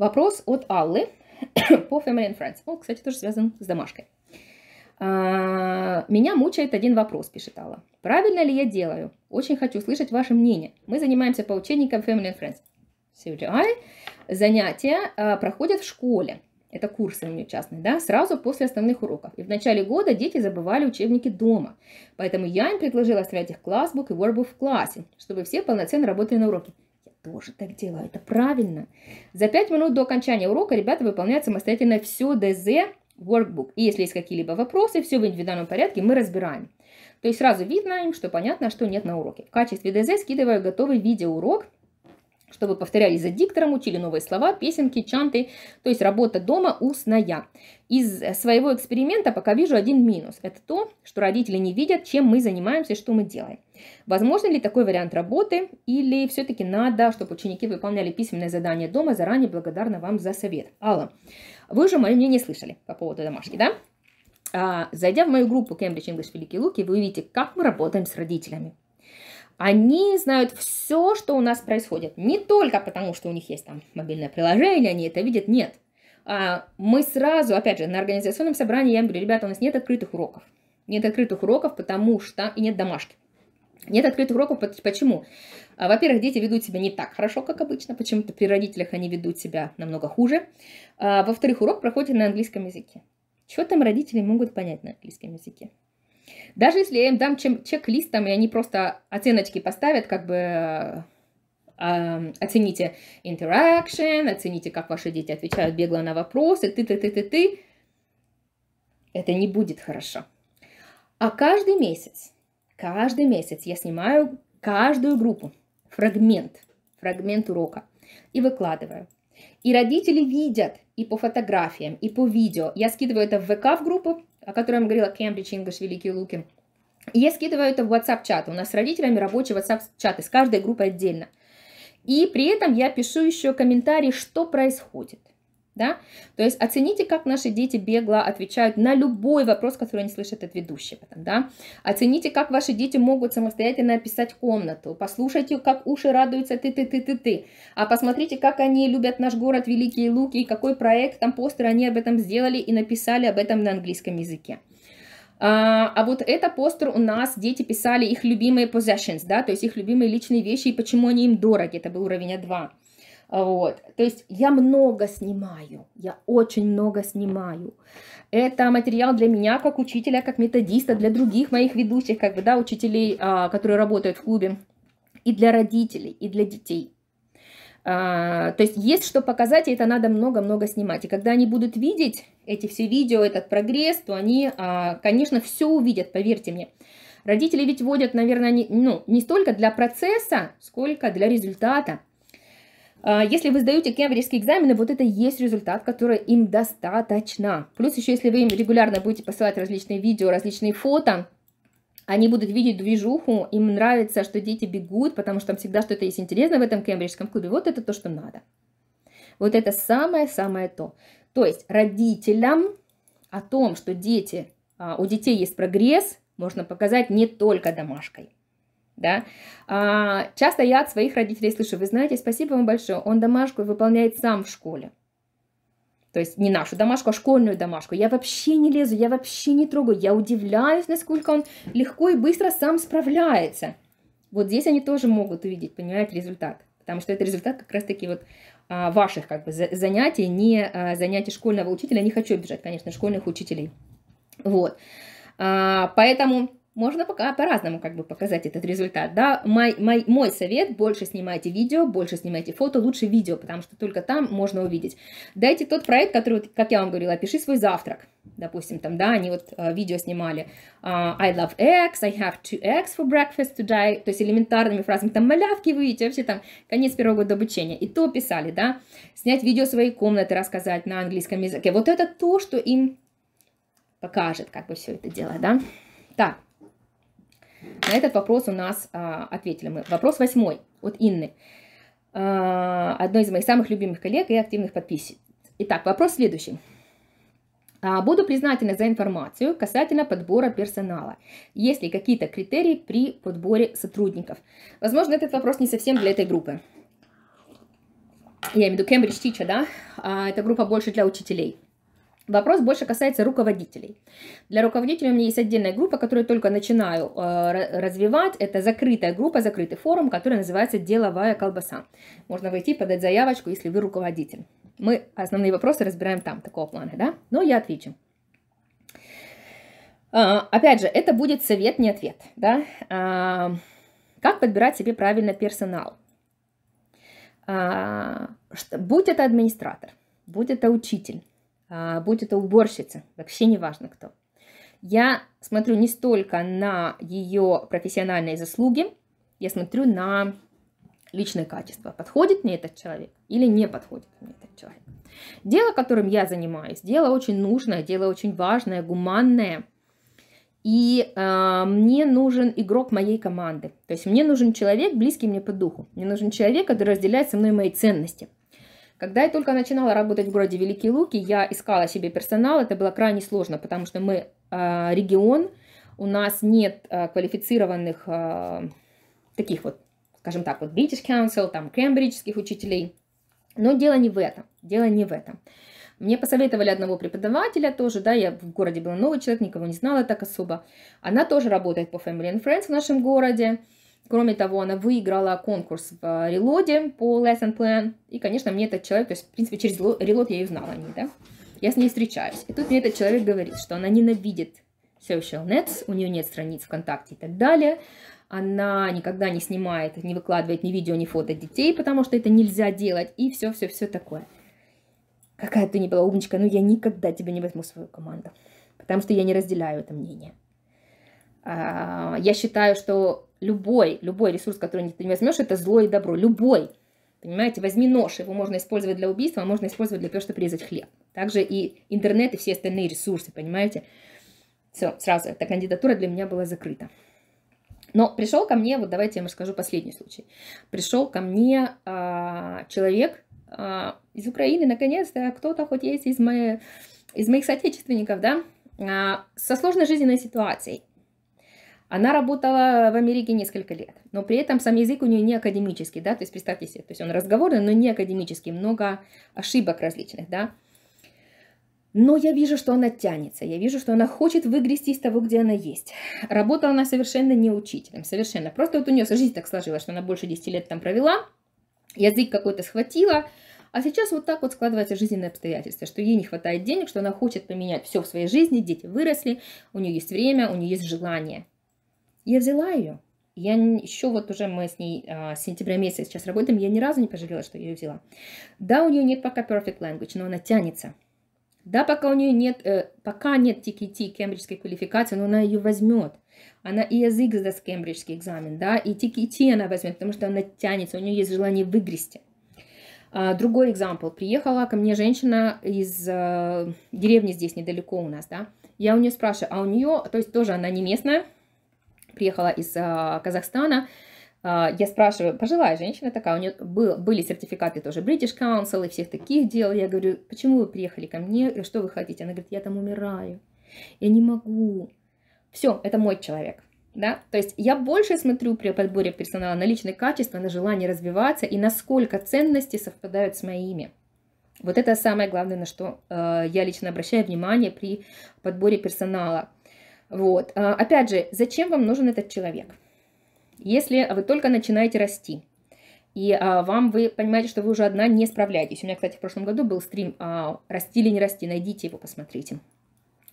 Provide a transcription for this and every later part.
Вопрос от Аллы по Family and Friends. Он, кстати, тоже связан с домашкой. А, Меня мучает один вопрос, пишет Алла. Правильно ли я делаю? Очень хочу слышать ваше мнение. Мы занимаемся по учебникам Family and Friends. CVI. Занятия а, проходят в школе. Это курсы у нее частные, да, сразу после основных уроков. И в начале года дети забывали учебники дома. Поэтому я им предложила оставлять их классбук и workbook в классе, чтобы все полноценно работали на уроке тоже так делаю, это правильно. За 5 минут до окончания урока ребята выполняют самостоятельно все ДЗ workbook. И если есть какие-либо вопросы, все в индивидуальном порядке мы разбираем. То есть сразу видно им, что понятно, а что нет на уроке. В качестве ДЗ скидываю готовый видеоурок чтобы повторяли за диктором, учили новые слова, песенки, чанты, то есть работа дома устная. Из своего эксперимента пока вижу один минус. Это то, что родители не видят, чем мы занимаемся что мы делаем. Возможно ли такой вариант работы или все-таки надо, чтобы ученики выполняли письменное задание дома? Заранее благодарна вам за совет. Алла, вы уже мое мнение слышали по поводу домашки, да? А, зайдя в мою группу Cambridge English Великие Луки, вы увидите, как мы работаем с родителями. Они знают все, что у нас происходит. Не только потому, что у них есть там мобильное приложение, они это видят, нет. А, мы сразу, опять же, на организационном собрании я им говорю, ребята, у нас нет открытых уроков. Нет открытых уроков, потому что... И нет домашки. Нет открытых уроков. Почему? А, во-первых, дети ведут себя не так хорошо, как обычно. Почему-то при родителях они ведут себя намного хуже. А, во-вторых, урок проходит на английском языке. Что там родители могут понять на английском языке? Даже если я им дам чек-лист, там, и они просто оценочки поставят, как бы а, оцените interaction, оцените, как ваши дети отвечают бегло на вопросы, ты-ты-ты-ты-ты. Это не будет хорошо. А каждый месяц, каждый месяц я снимаю каждую группу, фрагмент, фрагмент урока и выкладываю. И родители видят, и по фотографиям, и по видео. Я скидываю это в ВК в группу, о которой я говорила, Кембридж, English, Великий Лукин. И я скидываю это в WhatsApp-чат. У нас с родителями рабочий WhatsApp-чат, из каждой группы отдельно. И при этом я пишу еще комментарии, что происходит да? То есть оцените, как наши дети бегло отвечают на любой вопрос, который они слышат от ведущего, да? Оцените, как ваши дети могут самостоятельно описать комнату, послушайте, как уши радуются ты-ты-ты-ты-ты, а посмотрите, как они любят наш город Великие Луки, и какой проект, там постер они об этом сделали и написали об этом на английском языке. А, а вот это постер у нас, дети писали их любимые possessions, да, то есть их любимые личные вещи и почему они им дороги, это был уровень А2. Вот. То есть я много снимаю, я очень много снимаю. Это материал для меня как учителя, как методиста, для других моих ведущих, как бы, да, учителей, а, которые работают в клубе, и для родителей, и для детей. А, то есть есть что показать, и это надо много-много снимать. И когда они будут видеть эти все видео, этот прогресс, то они, а, конечно, все увидят, поверьте мне. Родители ведь водят, наверное, не, ну, не столько для процесса, сколько для результата. А, если вы сдаете кембриджские экзамены, вот это есть результат, который им достаточно. Плюс еще, если вы им регулярно будете посылать различные видео, различные фото, они будут видеть движуху, им нравится, что дети бегут, потому что там всегда что-то есть интересное в этом кембриджском клубе. Вот это то, что надо. Вот это самое-самое то. То есть родителям о том, что дети, а, у детей есть прогресс, можно показать не только домашкой да. А, часто я от своих родителей слышу, вы знаете, спасибо вам большое, он домашку выполняет сам в школе. То есть не нашу домашку, а школьную домашку. Я вообще не лезу, я вообще не трогаю. Я удивляюсь, насколько он легко и быстро сам справляется. Вот здесь они тоже могут увидеть, понимаете, результат. Потому что это результат как раз-таки вот а, ваших как бы занятий, не а, занятий школьного учителя. Не хочу обижать, конечно, школьных учителей. Вот. А, поэтому можно пока по-разному как бы показать этот результат, да, мой, мой, мой совет, больше снимайте видео, больше снимайте фото, лучше видео, потому что только там можно увидеть. Дайте тот проект, который, как я вам говорила, пиши свой завтрак, допустим, там, да, они вот а, видео снимали, а, I love eggs, I have two eggs for breakfast today, то есть элементарными фразами, там, малявки видите вообще там, конец первого года обучения, и то писали, да, снять видео своей комнаты, рассказать на английском языке, вот это то, что им покажет, как бы все это дело, да. Так, на этот вопрос у нас а, ответили мы. Вопрос восьмой от Инны, а, одной из моих самых любимых коллег и активных подписчиков. Итак, вопрос следующий. А, буду признательна за информацию касательно подбора персонала. Есть ли какие-то критерии при подборе сотрудников? Возможно, этот вопрос не совсем для этой группы. Я имею в виду Cambridge Teacher, да? А, эта группа больше для учителей. Вопрос больше касается руководителей. Для руководителей у меня есть отдельная группа, которую только начинаю э, развивать. Это закрытая группа, закрытый форум, который называется «Деловая колбаса». Можно войти, подать заявочку, если вы руководитель. Мы основные вопросы разбираем там, такого плана, да? Но я отвечу. Э, опять же, это будет совет, не ответ, да? Э, как подбирать себе правильно персонал? Э, будь это администратор, будь это учитель, а, будь это уборщица, вообще не важно кто. Я смотрю не столько на ее профессиональные заслуги, я смотрю на личное качество. Подходит мне этот человек или не подходит мне этот человек. Дело, которым я занимаюсь, дело очень нужное, дело очень важное, гуманное. И э, мне нужен игрок моей команды. То есть мне нужен человек, близкий мне по духу. Мне нужен человек, который разделяет со мной мои ценности – когда я только начинала работать в городе Великие Луки, я искала себе персонал. Это было крайне сложно, потому что мы э, регион, у нас нет э, квалифицированных э, таких вот, скажем так, вот British Council, там, кембриджских учителей. Но дело не в этом, дело не в этом. Мне посоветовали одного преподавателя тоже, да, я в городе была новый человек, никого не знала так особо. Она тоже работает по Family and Friends в нашем городе. Кроме того, она выиграла конкурс в э, релоде по lesson plan. И, конечно, мне этот человек, то есть, в принципе, через релод я ее знала, не, да? Я с ней встречаюсь. И тут мне этот человек говорит, что она ненавидит social nets, у нее нет страниц ВКонтакте и так далее. Она никогда не снимает, не выкладывает ни видео, ни фото детей, потому что это нельзя делать. И все-все-все такое. Какая ты не была умничка, но ну, я никогда тебя не возьму в свою команду. Потому что я не разделяю это мнение. А, я считаю, что любой, любой ресурс, который ты не возьмешь, это зло и добро. Любой. Понимаете, возьми нож, его можно использовать для убийства, а можно использовать для того, чтобы резать хлеб. Также и интернет, и все остальные ресурсы, понимаете? Все, сразу эта кандидатура для меня была закрыта. Но пришел ко мне, вот давайте я вам расскажу последний случай. Пришел ко мне а, человек а, из Украины, наконец-то, кто-то хоть есть из, моей, из моих соотечественников, да, а, со сложной жизненной ситуацией. Она работала в Америке несколько лет, но при этом сам язык у нее не академический, да, то есть представьте себе, то есть он разговорный, но не академический, много ошибок различных, да. Но я вижу, что она тянется, я вижу, что она хочет выгрести из того, где она есть. Работала она совершенно не учителем, совершенно. Просто вот у нее жизнь так сложилась, что она больше 10 лет там провела, язык какой-то схватила, а сейчас вот так вот складываются жизненные обстоятельства, что ей не хватает денег, что она хочет поменять все в своей жизни, дети выросли, у нее есть время, у нее есть желание. Я взяла ее. Я еще вот уже мы с ней а, с сентября месяца сейчас работаем, я ни разу не пожалела, что ее взяла. Да, у нее нет пока perfect language, но она тянется. Да, пока у нее нет, э, пока нет TKT, кембриджской квалификации, но она ее возьмет. Она и язык сдаст кембриджский экзамен, да, и TKT она возьмет, потому что она тянется, у нее есть желание выгрести. А, другой экзампл. Приехала ко мне женщина из э, деревни здесь недалеко у нас, да. Я у нее спрашиваю, а у нее, то есть тоже она не местная, приехала из а, Казахстана, а, я спрашиваю, пожилая женщина такая, у нее был, были сертификаты тоже British Council и всех таких дел. Я говорю, почему вы приехали ко мне, э, что вы хотите? Она говорит, я там умираю, я не могу. Все, это мой человек. Да? То есть я больше смотрю при подборе персонала на личные качества, на желание развиваться и насколько ценности совпадают с моими. Вот это самое главное, на что э, я лично обращаю внимание при подборе персонала – вот. А, опять же, зачем вам нужен этот человек? Если вы только начинаете расти, и а, вам вы понимаете, что вы уже одна не справляетесь. У меня, кстати, в прошлом году был стрим а, «Расти или не расти», найдите его, посмотрите.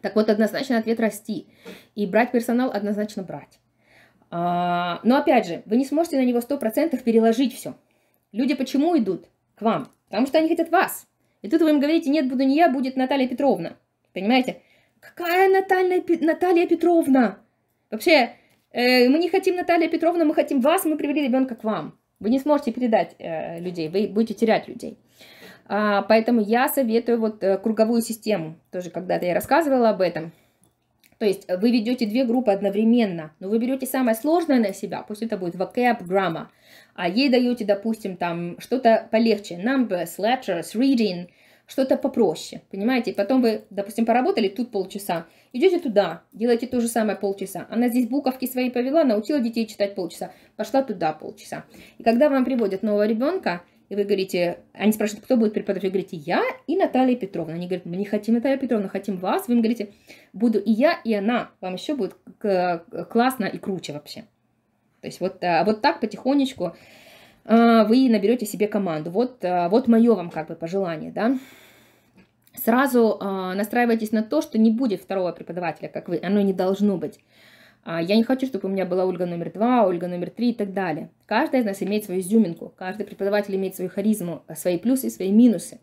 Так вот, однозначно ответ «расти». И брать персонал однозначно брать. но опять же, вы не сможете на него 100% переложить все. Люди почему идут к вам? Потому что они хотят вас. И тут вы им говорите, нет, буду не я, будет Наталья Петровна. Понимаете? Какая Наталья, Наталья Петровна? Вообще, э, мы не хотим Наталья Петровна, мы хотим вас, мы привели ребенка к вам. Вы не сможете передать э, людей, вы будете терять людей. А, поэтому я советую вот э, круговую систему. Тоже когда-то я рассказывала об этом. То есть вы ведете две группы одновременно, но вы берете самое сложное на себя, пусть это будет vocab, grammar, а ей даете, допустим, там что-то полегче, numbers, letters, reading – что-то попроще, понимаете? Потом вы, допустим, поработали тут полчаса, идете туда, делаете то же самое полчаса. Она здесь буковки свои повела, научила детей читать полчаса, пошла туда полчаса. И когда вам приводят нового ребенка, и вы говорите, они спрашивают, кто будет преподавать, вы говорите, я и Наталья Петровна. Они говорят, мы не хотим Наталья Петровна, хотим вас. Вы им говорите, буду и я, и она. Вам еще будет классно и круче вообще. То есть вот, а, вот так потихонечку Э, вы наберете себе команду. Вот, э, вот мое вам как бы пожелание, да. Сразу э, настраивайтесь на то, что не будет второго преподавателя, как вы, оно не должно быть. А, я не хочу, чтобы у меня была Ольга номер два, Ольга номер три и так далее. Каждая из нас имеет свою изюминку, каждый преподаватель имеет свою харизму, свои плюсы и свои минусы.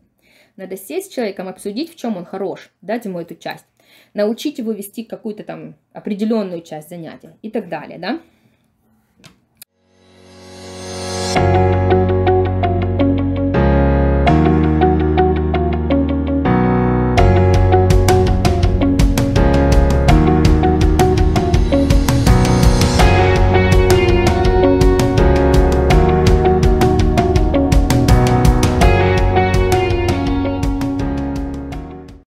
Надо сесть с человеком, обсудить, в чем он хорош, дать ему эту часть, научить его вести какую-то там определенную часть занятия и так далее, да.